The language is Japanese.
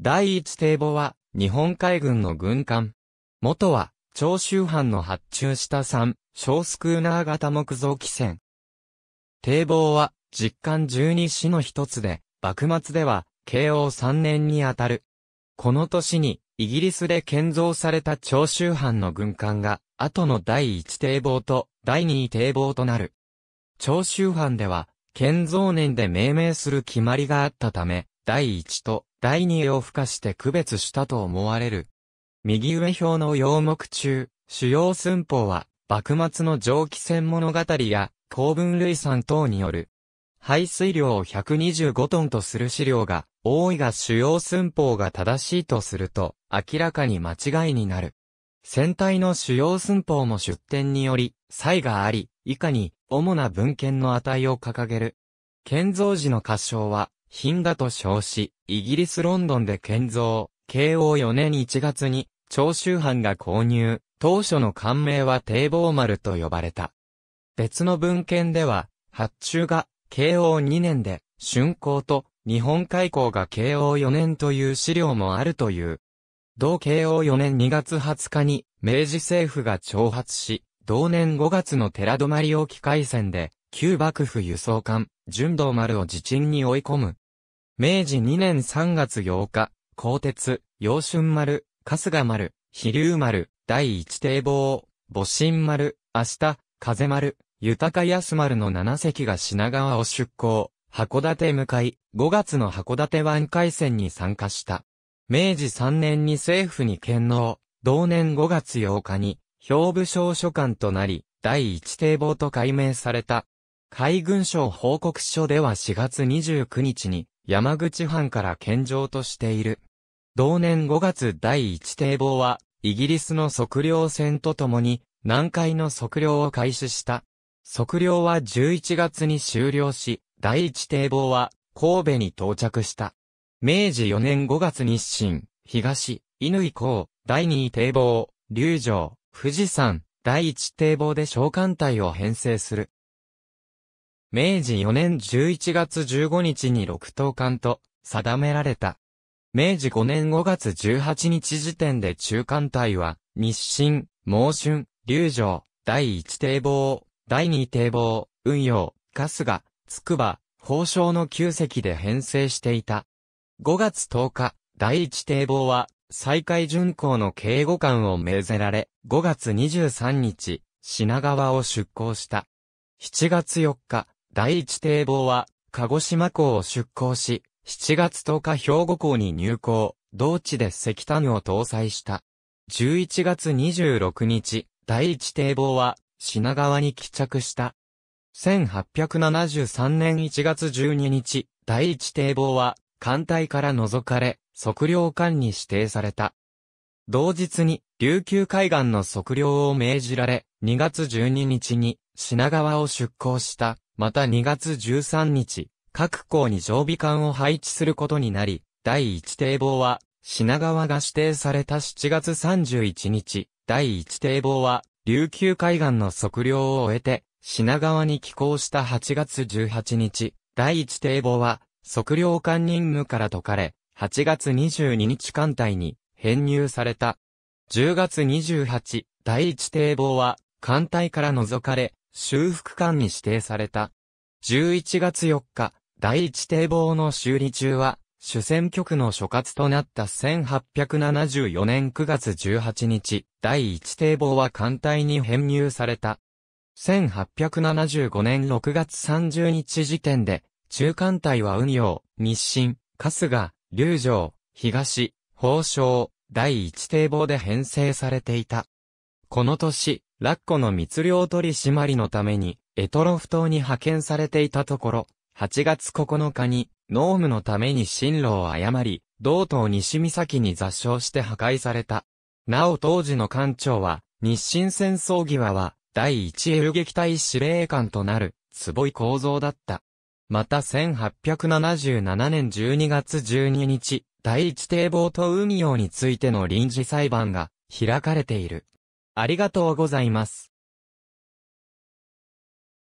第一堤防は、日本海軍の軍艦。元は、長州藩の発注した3、小スクーナー型木造機船。堤防は、実艦12市の一つで、幕末では、慶応3年にあたる。この年に、イギリスで建造された長州藩の軍艦が、後の第一堤防と第二堤防となる。長州藩では、建造年で命名する決まりがあったため、第一と第二を付加して区別したと思われる。右上表の洋目中、主要寸法は、幕末の蒸気船物語や、公文類産等による、排水量を125トンとする資料が、多いが主要寸法が正しいとすると、明らかに間違いになる。船体の主要寸法も出典により、差異があり、以下に、主な文献の値を掲げる。建造時の歌唱は、品画と称し、イギリスロンドンで建造、慶応4年1月に、長州藩が購入、当初の艦名は堤防丸と呼ばれた。別の文献では、発注が、慶応2年で、春工と、日本海溝が慶応4年という資料もあるという。同慶応4年2月20日に、明治政府が挑発し、同年5月の寺泊沖海戦で、旧幕府輸送艦、純道丸を自沈に追い込む、明治2年3月8日、鋼鉄、陽春丸、春日丸、飛龍丸、第一堤防、母神丸、明日、風丸、豊安丸の7隻が品川を出港、函館向かい、5月の函館湾海戦に参加した。明治3年に政府に献納、同年5月8日に、兵部省書管となり、第一堤防と改名された。海軍省報告書では4月29日に、山口藩から献上としている。同年5月第一堤防は、イギリスの測量船とともに、南海の測量を開始した。測量は11月に終了し、第一堤防は、神戸に到着した。明治4年5月日清、東、乾港、第二堤防、龍城、富士山、第一堤防で小艦隊を編成する。明治4年11月15日に六等間と定められた。明治5年5月18日時点で中間隊は、日清、猛春、龍城、第一堤防、第二堤防、運用、春日、筑波、宝生の旧席で編成していた。5月10日、第一堤防は、再開巡航の警護官を命ぜられ、5月23日、品川を出港した。7月4日、第一堤防は、鹿児島港を出港し、7月10日兵庫港に入港、同地で石炭を搭載した。11月26日、第一堤防は、品川に帰着した。1873年1月12日、第一堤防は、艦隊から除かれ、測量艦に指定された。同日に、琉球海岸の測量を命じられ、2月12日に、品川を出港した。また2月13日、各校に常備艦を配置することになり、第1堤防は、品川が指定された7月31日、第1堤防は、琉球海岸の測量を終えて、品川に寄港した8月18日、第1堤防は、測量艦任務から解かれ、8月22日艦隊に編入された。10月28、第1堤防は、艦隊から除かれ、修復館に指定された。11月4日、第一堤防の修理中は、主戦局の所轄となった1874年9月18日、第一堤防は艦隊に編入された。1875年6月30日時点で、中艦隊は運用、日清、春日、龍城、東、宝生、第一堤防で編成されていた。この年、ラッコの密漁取締りのために、エトロフ島に派遣されていたところ、8月9日に、ノームのために進路を誤り、道東西岬に座礁して破壊された。なお当時の艦長は、日清戦争際は、第一遊撃隊司令官となる、坪井構造だった。また1877年12月12日、第一堤防と運用についての臨時裁判が開かれている。ありがとうございます。